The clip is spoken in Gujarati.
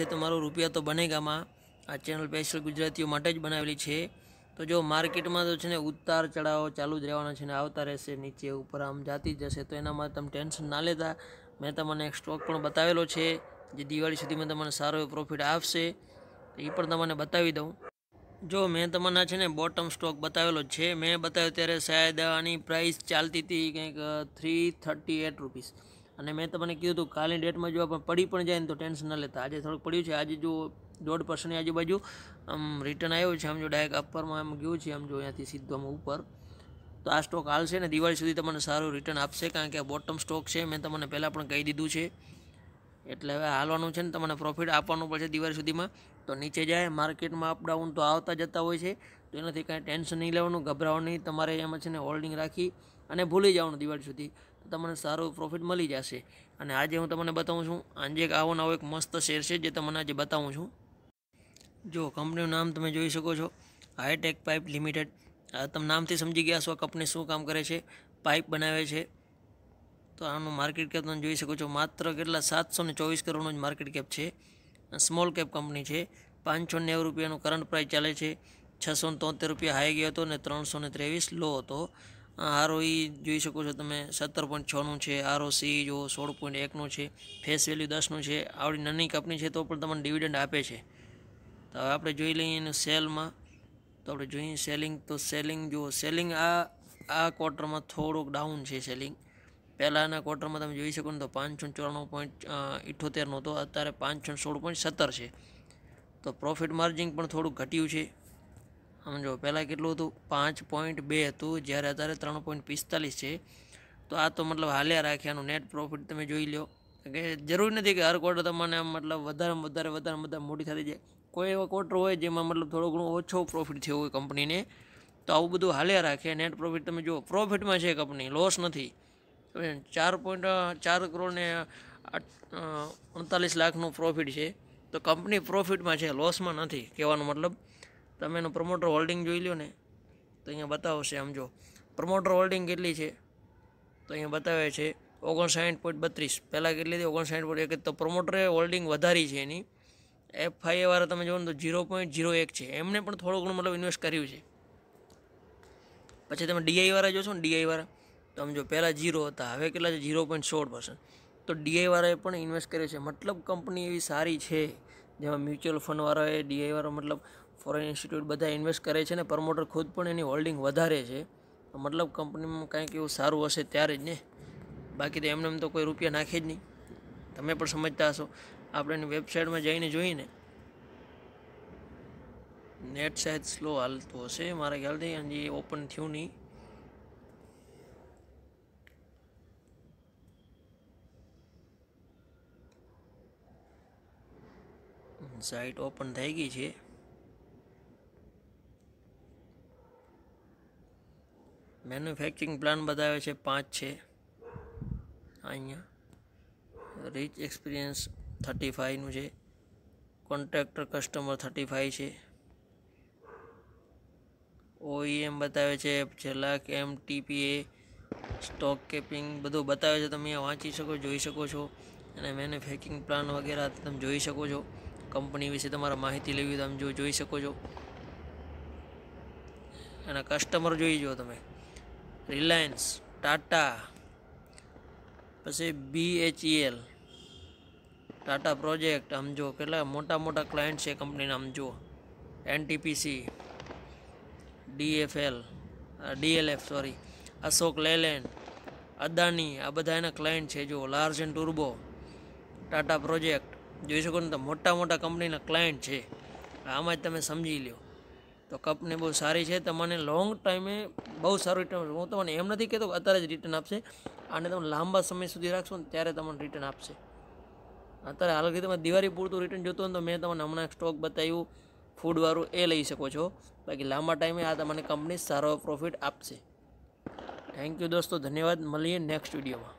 છે તમારો રૂપિયા તો બનેગામાં આ ચેનલ સ્પેશિયલ ગુજરાતીઓ માટે જ બનાવેલી છે તો જો માર્કેટમાં તો છે ને ઉતાર ચઢાવ ચાલુ જ રહેવાના છે ને આવતા રહેશે નીચે ઉપર આમ જાતી જશે તો એના માટે તમે ટેન્શન ના લેતા મેં તમને એક સ્ટોક પણ બતાવેલો છે જે દિવાળી સુધીમાં તમને સારો એવો પ્રોફિટ આપશે એ પણ તમને બતાવી દઉં જો મેં તમને છે ને બોટમ સ્ટોક બતાવેલો છે મેં બતાવ્યો ત્યારે શાયદ આની પ્રાઇસ ચાલતી હતી કંઈક થ્રી થર્ટી એટ રૂપીસ અને મેં તમને કીધું હતું કાલની ડેટમાં જો આપણે પડી પણ જાય ને તો ટેન્શન ન લેતા આજે થોડુંક પડ્યું છે આજે જો દોઢ પર્સન્ટની આજુબાજુ આમ રિટર્ન આવ્યો છે આમ જો ડાયરેક્ટ અપરમાં આમ ગયું છે આમ જો અહીંયાથી સીધો આમ ઉપર તો આ સ્ટોક હાલશે ને દિવાળી સુધી તમને સારું રિટર્ન આપશે કારણ કે આ બોટમ સ્ટોક છે મેં તમને પહેલાં પણ કહી દીધું છે એટલે હવે હાલવાનું છે ને તમને પ્રોફિટ આપવાનું પડશે દિવાળી સુધીમાં તો નીચે જાય માર્કેટમાં અપડાઉન તો આવતા જતા હોય છે તો એનાથી કાંઈ ટેન્શન નહીં લેવાનું ગભરાવાનું નહીં તમારે એમાં છે ને હોલ્ડિંગ રાખી અને ભૂલી જવાનું દિવાળી સુધી તમને સારું પ્રોફિટ મળી જશે અને આજે હું તમને બતાવું છું આજે એક આવો નવો એક મસ્ત શેર છે જે તમને આજે બતાવું છું જો કંપનીનું નામ તમે જોઈ શકો છો હાઈટેક પાઇપ લિમિટેડ તમે નામથી સમજી ગયા છો આ કંપની શું કામ કરે છે પાઇપ બનાવે છે તો આનું માર્કેટ કેપ તમે જોઈ શકો છો માત્ર કેટલા સાતસો ને ચોવીસ કરોડનું જ માર્કેટ કેપ છે સ્મોલ કેપ કંપની છે પાંચસો નેવું રૂપિયાનો કરંટ પ્રાઇસ ચાલે છે છસો તોતેર રૂપિયા હાઈ ગયો હતો અને ત્રણસો ને ત્રેવીસ લો હતો આરો ઈ જોઈ શકો છો તમે સત્તર પોઈન્ટ છનું છે આરો સી જો સોળ પોઈન્ટ એકનું છે ફેસ વેલ્યુ દસનું છે આવડી નાની કંપની છે તો પણ તમને ડિવિડન્ડ આપે છે તો હવે આપણે જોઈ લઈએ એનું સેલમાં તો આપણે જોઈએ સેલિંગ તો સેલિંગ જો સેલિંગ આ આ ક્વાર્ટરમાં થોડુંક ડાઉન છે સેલિંગ પહેલાંના ક્વોર્ટરમાં તમે જોઈ શકો ને તો પાંચસો ચોરાણું પોઈન્ટ ઇઠ્ઠોતેરનો હતો અત્યારે પાંચ પાંચસો સોળ પોઈન્ટ સત્તર છે તો પ્રોફિટ માર્જિન પણ થોડુંક ઘટ્યું છે સમજો પહેલાં કેટલું હતું પાંચ પોઈન્ટ બે હતું જ્યારે અત્યારે ત્રણ પોઈન્ટ પિસ્તાલીસ છે તો આ તો મતલબ હાલ્યા રાખ્યાનું નેટ પ્રોફિટ તમે જોઈ લો કે જરૂરી નથી કે હર ક્વાર્ટર તમને મતલબ વધારે વધારે વધારે બધા મોટી થતી જાય કોઈ એવો ક્વાર્ટર હોય જેમાં મતલબ થોડો ઘણો ઓછો પ્રોફિટ થયો હોય કંપનીને તો આવું બધું હાલ્યા રાખે નેટ પ્રોફિટ તમે જુઓ પ્રોફિટમાં છે કંપની લોસ નથી ચાર પોઈન્ટ ચાર કરોડને ને અડતાલીસ લાખનું પ્રોફિટ છે તો કંપની પ્રોફિટમાં છે લોસમાં નથી કહેવાનો મતલબ તમે એનું પ્રમોટર હોલ્ડિંગ જોઈ લો ને તો અહીંયા બતાવશે આમ જો પ્રમોટર હોલ્ડિંગ કેટલી છે તો અહીંયા બતાવે છે ઓગણસાઠ પોઈન્ટ બત્રીસ પહેલાં કેટલી હતી ઓગણસાઠ પોઈન્ટ એક તો પ્રમોટરે હોલ્ડિંગ વધારી છે એની એફઆઈએ વાળા તમે જોવો ને તો ઝીરો પોઈન્ટ ઝીરો એક છે એમને પણ થોડું ઘણું મતલબ ઇન્વેસ્ટ કર્યું છે પછી તમે ડીઆઈ વાળા જોશો ને ડીઆઈ વાળા તમે જો પહેલાં ઝીરો હતા હવે કેટલા છે ઝીરો પોઈન્ટ સોળ પર્સન્ટ તો ડીઆઈ વાળાએ પણ ઇન્વેસ્ટ કર્યો છે મતલબ કંપની એવી સારી છે જેમાં મ્યુચ્યુઅલ ફંડવાળાએ ડીઆઈવાળો મતલબ ફોરેન ઇન્સ્ટિટ્યૂટ બધા ઇન્વેસ્ટ કરે છે ને પ્રમોટર ખુદ પણ એની હોલ્ડિંગ વધારે છે મતલબ કંપનીમાં કાંઈક એવું સારું હશે ત્યારે જ ને બાકી તો એમને તો કોઈ રૂપિયા નાખે જ નહીં તમે પણ સમજતા હશો આપણે એની વેબસાઇટમાં જઈને જોઈને નેટ શાયદ સ્લો હાલતું હશે મારા ખ્યાલથી હજી ઓપન થયું નહીં સાઇટ ઓપન થઈ ગઈ છે મેન્યુફેક્ચરિંગ પ્લાન બતાવે છે પાંચ છે અહીંયા રીચ એક્સપિરિયન્સ થર્ટી ફાઈવનું છે કોન્ટ્રાક્ટર કસ્ટમર થર્ટી ફાઈવ છે ઓઈએમ બતાવે છે છેલ્લા એમ ટીપીએ સ્ટોક કેપિંગ બધું બતાવે છે તમે અહીંયા વાંચી શકો જોઈ શકો છો અને મેન્યુફેક્ચરિંગ પ્લાન વગેરે તમે જોઈ શકો છો કંપની વિશે તમારે માહિતી લેવી તો તમે જો જોઈ શકો છો અને કસ્ટમર જોઈ જુઓ તમે રિલાયન્સ ટાટા પછી બીએચઈએલ ટાટા પ્રોજેક્ટ આમ જો કેટલા મોટા મોટા ક્લાયન્ટ છે કંપનીના આમ જુઓ NTPC DFL DLF sorry Ashok Leyland Adani આ બધા એના ક્લાયન્ટ છે જો લાર્જ એન્ડ ટુર્બો ટાટા પ્રોજેક્ટ જોઈ શકો ને તો મોટા મોટા કંપનીના ક્લાયન્ટ છે આમાં જ તમે સમજી લ્યો તો કંપની બહુ સારી છે તમને લોંગ ટાઈમે બહુ સારું રિટર્ન હું તમને એમ નથી કહેતો અત્યારે જ રિટર્ન આપશે અને તમે લાંબા સમય સુધી રાખશો ને ત્યારે તમને રિટર્ન આપશે અત્યારે હાલ કે તમે દિવાળી પૂરતું રિટર્ન જોતો હોય તો મેં તમને હમણાં સ્ટોક બતાવ્યું ફૂડવાળું એ લઈ શકો છો બાકી લાંબા ટાઈમે આ તમને કંપની સારો પ્રોફિટ આપશે થેન્ક યુ દોસ્તો ધન્યવાદ મળીએ નેક્સ્ટ વિડીયોમાં